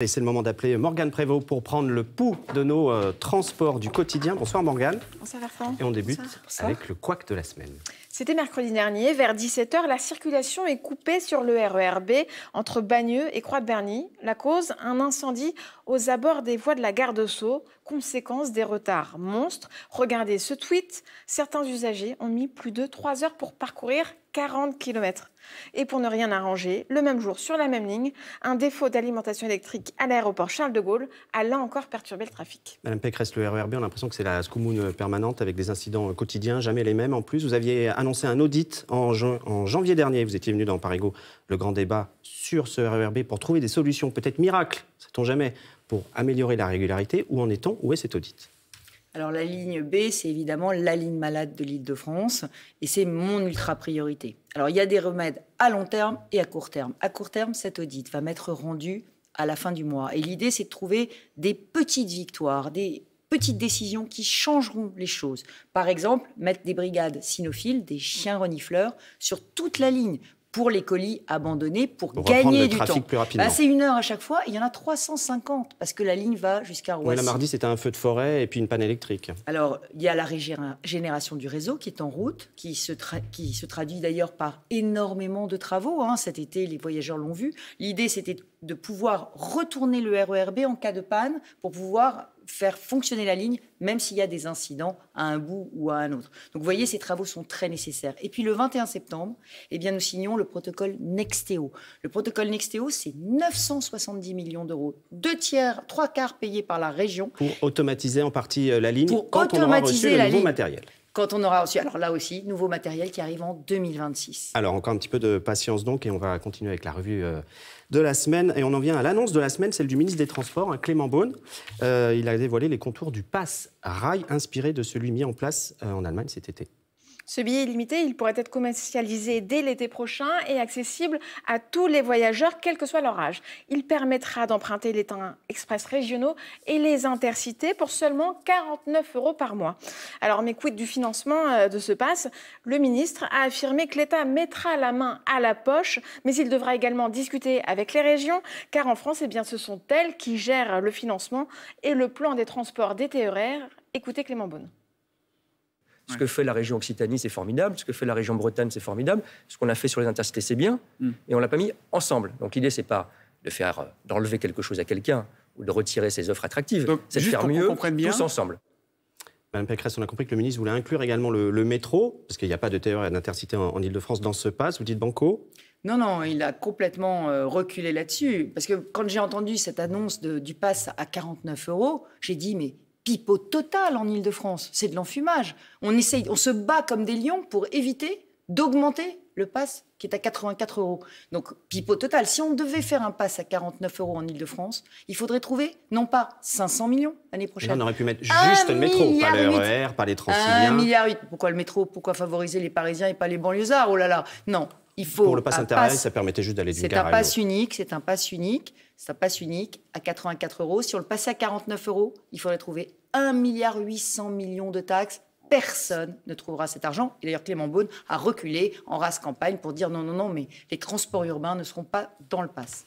Et c'est le moment d'appeler Morgane Prévost pour prendre le pouls de nos euh, transports du quotidien. Bonsoir Morgane. Bonsoir Et on débute avec le couac de la semaine. C'était mercredi dernier, vers 17h, la circulation est coupée sur le RERB entre Bagneux et Croix-Berny. de La cause, un incendie aux abords des voies de la gare de Sceaux, conséquence des retards monstres. Regardez ce tweet, certains usagers ont mis plus de 3 heures pour parcourir 40 km. Et pour ne rien arranger, le même jour, sur la même ligne, un défaut d'alimentation électrique à l'aéroport Charles de Gaulle a là encore perturbé le trafic. Madame reste le RERB, on a l'impression que c'est la scoumoune permanente avec des incidents quotidiens, jamais les mêmes en plus. Vous aviez un audit en, janvier dernier. Vous étiez venu dans Parigo, le grand débat sur ce RERB pour trouver des solutions, peut-être miracles, sait-on jamais, pour améliorer la régularité. Où en est-on Où est cet audit alors la ligne B, c'est évidemment la ligne malade de l'île de France et c'est mon ultra priorité. Alors il y a des remèdes à long terme et à court terme. À court terme, cet audit va m'être rendu à la fin du mois. Et l'idée, c'est de trouver des petites victoires, des petites décisions qui changeront les choses. Par exemple, mettre des brigades cynophiles, des chiens renifleurs, sur toute la ligne pour les colis abandonnés, pour, gagner le du temps. Bah, rapidement. c'est une heure à chaque fois, il y en a 350, parce que la ligne va jusqu'à Roissy. Oui, la mardi, c'était un feu de forêt et puis une panne électrique. Alors, il y a la régénération du réseau qui est en route, qui se, qui se traduit d'ailleurs par énormément de travaux. Hein. Cet été, les voyageurs l'ont vu. L'idée, c'était de pouvoir retourner le RERB en cas de panne pour pouvoir faire fonctionner la ligne, même s'il y a des incidents à un bout ou à un autre. Donc vous voyez, ces travaux sont très nécessaires. Et puis le 21 septembre, eh bien, nous signons le protocole Nexteo. Le protocole Nexteo, c'est 970 millions d'euros, deux tiers, trois quarts payés par la région. Pour automatiser en partie euh, la ligne pour quand automatiser on aura reçu le nouveau matériel quand on aura aussi, alors là aussi, nouveau matériel qui arrive en 2026. Alors encore un petit peu de patience donc, et on va continuer avec la revue euh, de la semaine. Et on en vient à l'annonce de la semaine, celle du ministre des Transports, hein, Clément Beaune. Euh, il a dévoilé les contours du pass rail inspiré de celui mis en place euh, en Allemagne cet été. Ce billet illimité, il pourrait être commercialisé dès l'été prochain et accessible à tous les voyageurs, quel que soit leur âge. Il permettra d'emprunter les trains express régionaux et les intercités pour seulement 49 euros par mois. Alors, mais quid du financement euh, de ce pass Le ministre a affirmé que l'État mettra la main à la poche, mais il devra également discuter avec les régions, car en France, eh bien, ce sont elles qui gèrent le financement et le plan des transports d'été Écoutez Clément Beaune. Ce que fait la région Occitanie, c'est formidable. Ce que fait la région Bretagne, c'est formidable. Ce qu'on a fait sur les intercités, c'est bien. Mm. Et on l'a pas mis ensemble. Donc l'idée, c'est pas de faire euh, d'enlever quelque chose à quelqu'un ou de retirer ses offres attractives. C'est de faire mieux bien. tous ensemble. Madame Pécresse, on a compris que le ministre voulait inclure également le, métro, parce qu'il n'y a pas de TER et d'intercité en, Ile-de-France dans ce pass. Vous dites Banco non, non, il a complètement euh, reculé là-dessus. Parce que quand j'ai entendu cette annonce du pass à 49 euros, j'ai dit, mais pipeau total en Ile-de-France. C'est de l'enfumage. On, essaye, on se bat comme des lions pour éviter d'augmenter le pass qui est à 84 euros. Donc, pipeau total. Si on devait faire un pass à 49 euros en Ile-de-France, il faudrait trouver, non pas 500 millions l'année eh ben, prochaine. on aurait pu mettre juste le métro, pas le pas les Transiliens. milliard Pourquoi le métro Pourquoi favoriser les Parisiens et pas les banlieusards Oh là là. Non. Il faut Pour le pass intérieur, ça permettait juste d'aller du à C'est un pass unique, c'est un pass unique, c'est un pass unique à 84 euros. Si on le passait à 49 euros, il faudrait trouver 1,8 milliard de taxes personne ne trouvera cet argent. Et d'ailleurs, Clément Beaune a reculé en race campagne pour dire non, non, non, mais les transports urbains ne seront pas dans le pass.